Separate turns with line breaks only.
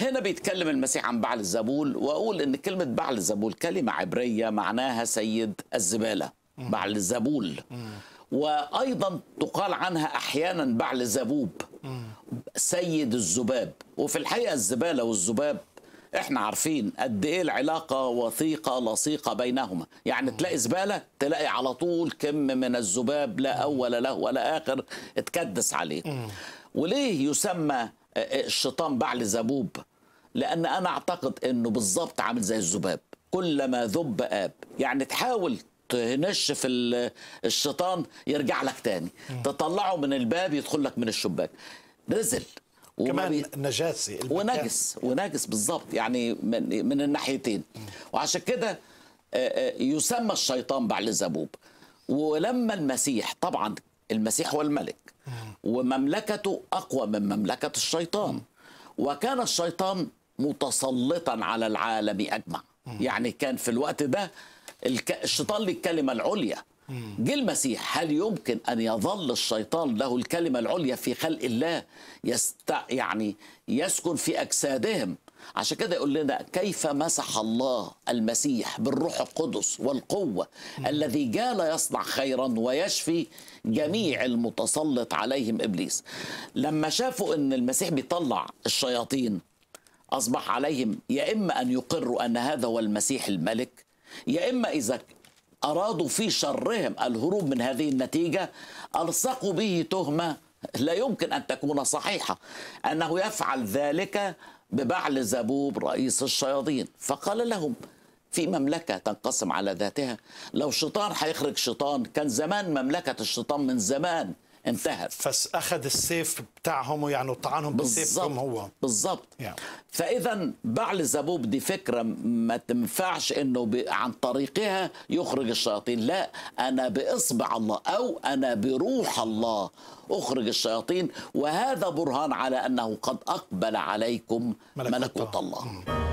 هنا بيتكلم المسيح عن بعل الزبول واقول ان كلمه بعل الزبول كلمه عبريه معناها سيد الزباله بعل الزبول وايضا تقال عنها احيانا بعل الزبوب سيد الذباب وفي الحقيقه الزباله والذباب احنا عارفين قد ايه العلاقه وثيقه لصيقه بينهما يعني تلاقي زباله تلاقي على طول كم من الذباب لا اول له ولا اخر اتكدس عليه وليه يسمى الشيطان باع لزبوب لان انا اعتقد انه بالظبط عامل زي الذباب كلما ذب اب يعني تحاول تنشف الشيطان يرجع لك تاني تطلعه من الباب يدخل لك من الشباك نزل كمان بي... نجاسي ونجس ونجس بالظبط يعني من, من الناحيتين وعشان كده آه، آه، يسمى الشيطان بعل ولما المسيح طبعا المسيح هو الملك ومملكته أقوى من مملكة الشيطان وكان الشيطان متسلطا على العالم أجمع يعني كان في الوقت ده الشيطان للكلمة العليا جه المسيح هل يمكن أن يظل الشيطان له الكلمة العليا في خلق الله يستع يعني يسكن في أجسادهم عشان كده يقول لنا كيف مسح الله المسيح بالروح القدس والقوة مم. الذي جال يصنع خيرا ويشفي جميع المتسلط عليهم إبليس لما شافوا أن المسيح بيطلع الشياطين أصبح عليهم يا إما أن يقروا أن هذا هو المسيح الملك يا إما إذا أرادوا في شرهم الهروب من هذه النتيجة ألصقوا به تهمة لا يمكن أن تكون صحيحة أنه يفعل ذلك ببعل زبوب رئيس الشياطين فقال لهم في مملكة تنقسم على ذاتها لو شيطان هيخرج شيطان كان زمان مملكة الشيطان من زمان انتهت فاخذ السيف بتاعهم يعني طعنهم بسيفهم هو بالضبط yeah. فاذا بعل الزبوب دي فكره ما تنفعش انه ب... عن طريقها يخرج الشياطين لا انا باصبع الله او انا بروح الله اخرج الشياطين وهذا برهان على انه قد اقبل عليكم ملكوت, ملكوت الله, الله.